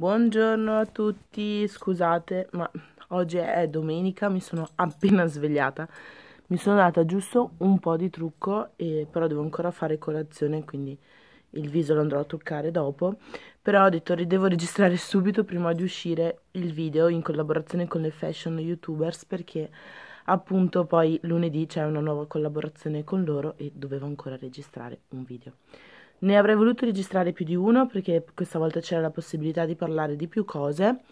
Buongiorno a tutti, scusate ma oggi è domenica, mi sono appena svegliata Mi sono data giusto un po' di trucco e, però devo ancora fare colazione quindi il viso lo andrò a truccare dopo Però ho detto devo registrare subito prima di uscire il video in collaborazione con le fashion youtubers Perché appunto poi lunedì c'è una nuova collaborazione con loro e dovevo ancora registrare un video ne avrei voluto registrare più di uno perché questa volta c'era la possibilità di parlare di più cose,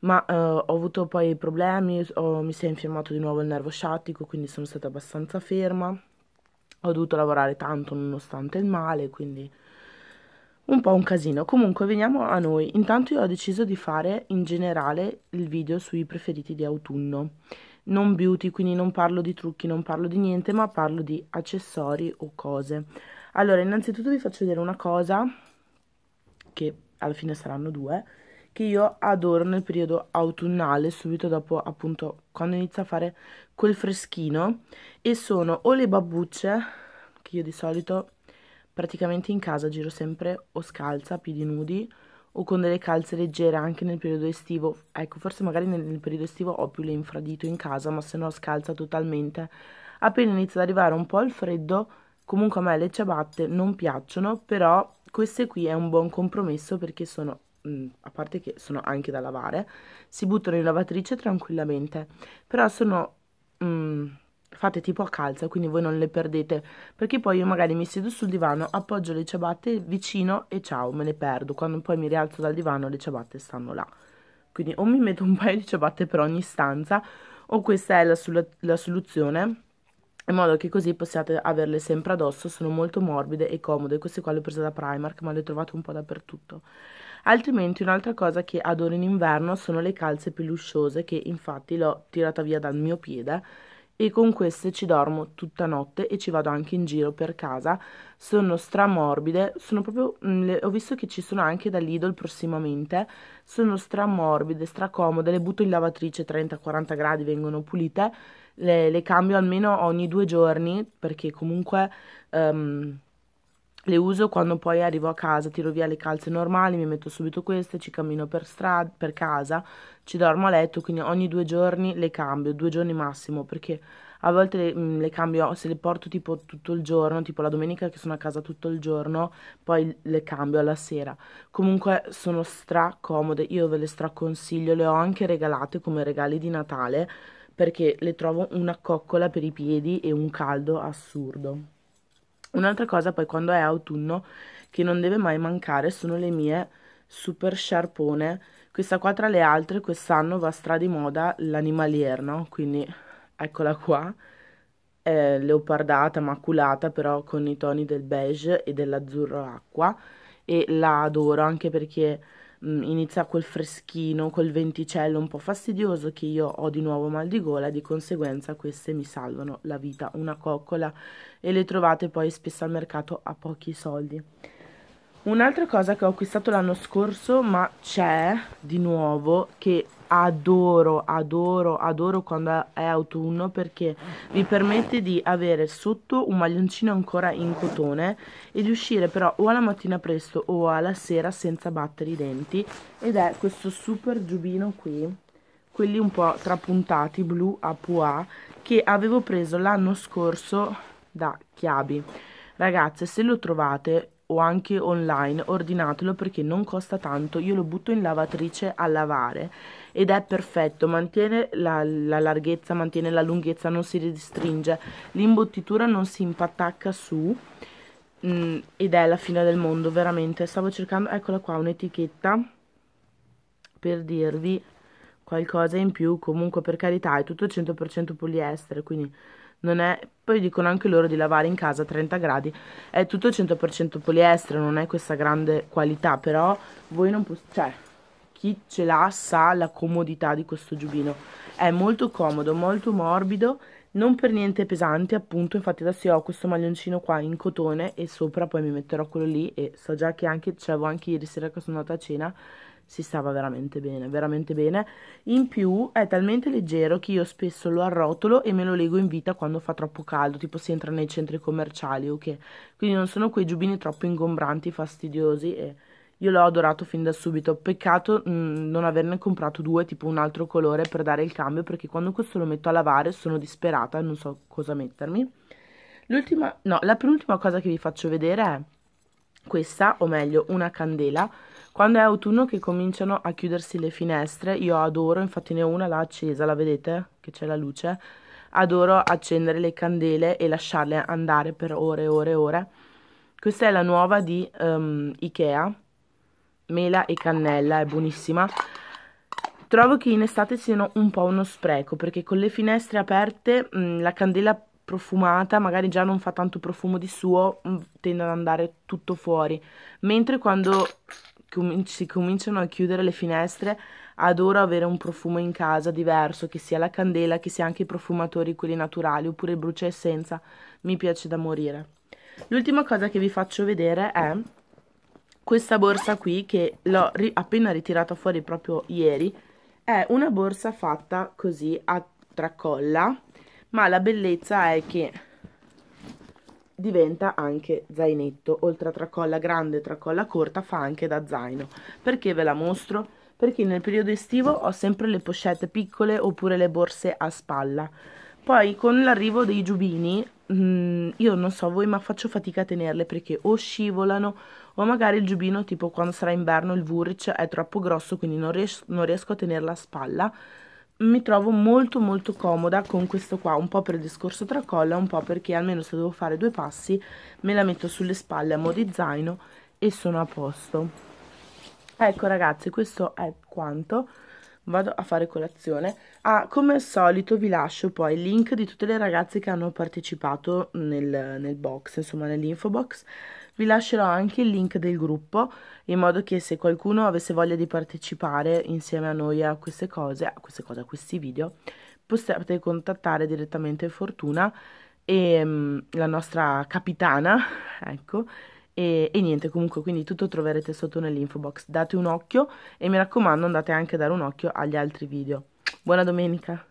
ma eh, ho avuto poi problemi, ho, mi si è infiammato di nuovo il nervo sciatico, quindi sono stata abbastanza ferma. Ho dovuto lavorare tanto nonostante il male, quindi un po' un casino. Comunque veniamo a noi. Intanto io ho deciso di fare in generale il video sui preferiti di autunno. Non beauty, quindi non parlo di trucchi, non parlo di niente, ma parlo di accessori o cose. Allora, innanzitutto vi faccio vedere una cosa, che alla fine saranno due, che io adoro nel periodo autunnale, subito dopo appunto quando inizia a fare quel freschino, e sono o le babbucce, che io di solito praticamente in casa giro sempre o scalza, piedi nudi, o con delle calze leggere anche nel periodo estivo. Ecco, forse magari nel, nel periodo estivo ho più le infradito in casa, ma se no scalza totalmente. Appena inizia ad arrivare un po' il freddo, Comunque a me le ciabatte non piacciono, però queste qui è un buon compromesso perché sono, mh, mm, a parte che sono anche da lavare, si buttano in lavatrice tranquillamente, però sono mh, mm, fatte tipo a calza, quindi voi non le perdete, perché poi io magari mi siedo sul divano, appoggio le ciabatte vicino e ciao, me le perdo, quando poi mi rialzo dal divano le ciabatte stanno là. Quindi o mi metto un paio di ciabatte per ogni stanza, o questa è la, la soluzione in modo che così possiate averle sempre addosso, sono molto morbide e comode, queste qua le ho prese da Primark ma le ho trovate un po' dappertutto. Altrimenti un'altra cosa che adoro in inverno sono le calze pelusciose che infatti l'ho tirata via dal mio piede e con queste ci dormo tutta notte e ci vado anche in giro per casa. Sono stramorbide, sono proprio mh, mm, ho visto che ci sono anche da Lidl prossimamente. Sono stramorbide, stracomode, le butto in lavatrice 30-40 gradi, vengono pulite. Le, le, cambio almeno ogni due giorni perché comunque um, le uso quando poi arrivo a casa, tiro via le calze normali, mi metto subito queste, ci cammino per, strada, per casa, ci dormo a letto, quindi ogni due giorni le cambio, due giorni massimo, perché a volte le, mm, le, cambio, se le porto tipo tutto il giorno, tipo la domenica che sono a casa tutto il giorno, poi le cambio alla sera. Comunque sono stracomode, io ve le straconsiglio, le ho anche regalate come regali di Natale, perché le trovo una coccola per i piedi e un caldo assurdo. Un'altra cosa poi quando è autunno che non deve mai mancare sono le mie super sciarpone. Questa qua tra le altre quest'anno va stra di moda l'animalier, no? Quindi eccola qua, è leopardata, maculata però con i toni del beige e dell'azzurro acqua e la adoro anche perché Mm, inizia quel freschino, quel venticello un po' fastidioso che io ho di nuovo mal di gola, di conseguenza queste mi salvano la vita, una coccola e le trovate poi spesso al mercato a pochi soldi. Un'altra cosa che ho acquistato l'anno scorso, ma c'è di nuovo, che adoro, adoro, adoro quando è autunno perché vi permette di avere sotto un maglioncino ancora in cotone e di uscire però o alla mattina presto o alla sera senza battere i denti ed è questo super giubino qui quelli un po' trapuntati blu a pois che avevo preso l'anno scorso da Chiabi ragazze se lo trovate o anche online ordinatelo perché non costa tanto io lo butto in lavatrice a lavare ed è perfetto mantiene la, la larghezza mantiene la lunghezza non si restringe l'imbottitura non si impattacca su mh, mm, ed è la fine del mondo veramente stavo cercando eccola qua un'etichetta per dirvi qualcosa in più, comunque per carità è tutto 100% poliestere, quindi non è... Poi dicono anche loro di lavare in casa a 30 gradi, è tutto 100% poliestere, non è questa grande qualità, però voi non potete... cioè chi ce l'ha sa la comodità di questo giubbino, è molto comodo, molto morbido, non per niente pesante appunto, infatti adesso io ho questo maglioncino qua in cotone e sopra poi mi metterò quello lì e so già che anche, C'avevo anche ieri sera che sono andata a cena si stava veramente bene, veramente bene. In più è talmente leggero che io spesso lo arrotolo e me lo leggo in vita quando fa troppo caldo, tipo si entra nei centri commerciali o okay? che. Quindi non sono quei giubbini troppo ingombranti, fastidiosi e io l'ho adorato fin da subito. Peccato mh, mm, non averne comprato due, tipo un altro colore per dare il cambio, perché quando questo lo metto a lavare sono disperata e non so cosa mettermi. L'ultima, no, la penultima cosa che vi faccio vedere è questa, o meglio, una candela quando è autunno che cominciano a chiudersi le finestre, io adoro, infatti ne ho una là accesa, la vedete? Che c'è la luce. Adoro accendere le candele e lasciarle andare per ore e ore e ore. Questa è la nuova di um, Ikea, mela e cannella, è buonissima. Trovo che in estate siano un po' uno spreco, perché con le finestre aperte mh, mm, la candela profumata, magari già non fa tanto profumo di suo, mm, tende ad andare tutto fuori. Mentre quando com- si cominciano a chiudere le finestre, adoro avere un profumo in casa diverso, che sia la candela, che sia anche i profumatori, quelli naturali, oppure il brucia essenza, mi piace da morire. L'ultima cosa che vi faccio vedere è questa borsa qui che l'ho ri- appena ritirata fuori proprio ieri. È una borsa fatta così a tracolla, ma la bellezza è che diventa anche zainetto, oltre a tracolla grande e tracolla corta fa anche da zaino. Perché ve la mostro? Perché nel periodo estivo ho sempre le pochette piccole oppure le borse a spalla. Poi con l'arrivo dei giubini, mh, mm, io non so voi ma faccio fatica a tenerle perché o scivolano o magari il giubino tipo quando sarà inverno il Vurich è troppo grosso quindi non riesco, non riesco a tenerla a spalla mi trovo molto molto comoda con questo qua, un po' per il discorso tracolla, un po' perché almeno se devo fare due passi me la metto sulle spalle a mo' di zaino e sono a posto. Ecco ragazzi, questo è quanto vado a fare colazione. Ah, come al solito vi lascio poi il link di tutte le ragazze che hanno partecipato nel, nel box, insomma nell'info box, vi lascerò anche il link del gruppo in modo che se qualcuno avesse voglia di partecipare insieme a noi a queste cose, a queste cose, a questi video, possiate contattare direttamente Fortuna e um, la nostra capitana, ecco. E, e, niente, comunque, quindi tutto troverete sotto nell'info box. Date un occhio e mi raccomando, andate anche a dare un occhio agli altri video. Buona domenica!